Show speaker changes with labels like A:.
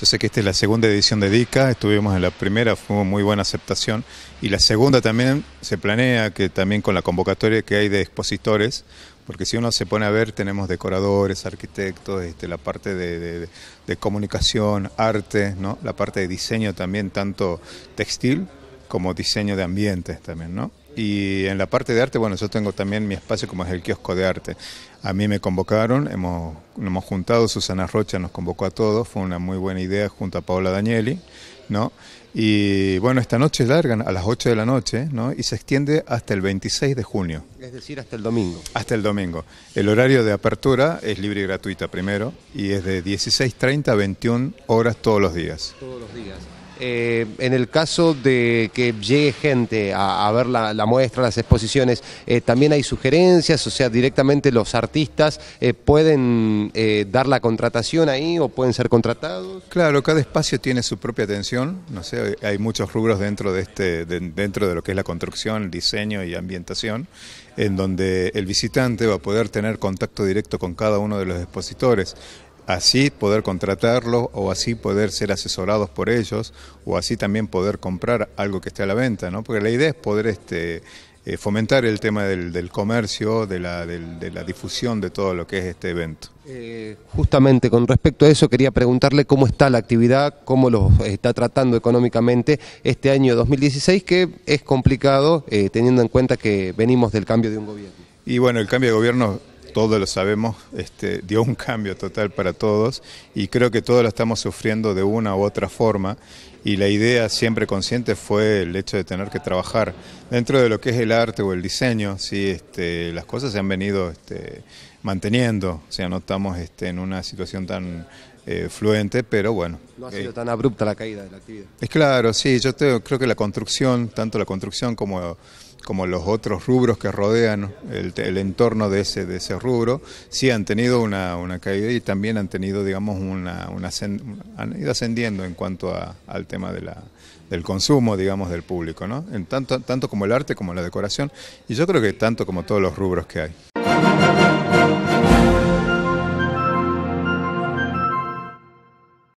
A: Yo sé que esta es la segunda edición de DICA, estuvimos en la primera, fue muy buena aceptación, y la segunda también se planea que también con la convocatoria que hay de expositores, porque si uno se pone a ver, tenemos decoradores, arquitectos, este, la parte de, comunicación, arte, ¿no? la parte de diseño también, tanto textil como diseño de ambientes también, ¿no? Y en la parte de arte, bueno, yo tengo también mi espacio como es el kiosco de arte. A mí me convocaron, hemos, hemos juntado, Susana Rocha nos convocó a todos, fue una muy buena idea junto a Paola Danieli, ¿no? Y bueno, esta noche largan a las 8 de la noche, ¿no? Y se extiende hasta el 26 de junio. Es decir, hasta el domingo. Hasta el domingo. El horario de apertura es libre y gratuita primero, y es de 16.30 a 21 horas todos los días. Todos los días. Eh, en el caso de que llegue gente
B: a, ver la, muestra, las exposiciones, eh, también hay sugerencias, o sea, directamente los artistas eh, pueden dar la contratación ahí o pueden ser contratados.
A: Claro, cada espacio tiene su propia atención, no sé, hay muchos rubros dentro de este, dentro de lo que es la construcción, diseño y ambientación en donde el visitante va a poder tener contacto directo con cada uno de los expositores así poder contratarlos o así poder ser asesorados por ellos o así también poder comprar algo que esté a la venta, ¿no? Porque la idea es poder este, eh, fomentar el tema del, comercio, de la, de la, difusión de todo lo que es este evento. Eh,
B: justamente con respecto a eso quería preguntarle cómo está la actividad, cómo lo está tratando económicamente este año 2016, que es
A: complicado eh, teniendo en cuenta que venimos del cambio de un gobierno. Y bueno, el cambio de gobierno todos lo sabemos, este, dio un cambio total para todos y creo que todos lo estamos sufriendo de una u otra forma y la idea siempre consciente fue el hecho de tener que trabajar dentro de lo que es el arte o el diseño, sí, este, las cosas se han venido este, manteniendo, o sea, no estamos este, en una situación tan eh, fluente, pero bueno. No ha eh, sido tan abrupta la caída de la actividad. Es claro, sí, yo creo que la construcción, tanto la construcción como como los otros rubros que rodean el, entorno de ese, de ese rubro, sí han tenido una, caída y también han tenido, digamos, una, han ido ascendiendo en cuanto a, al tema de del consumo, digamos, del público, ¿no? En tanto, tanto como el arte como la decoración y yo creo que tanto como todos los rubros que hay.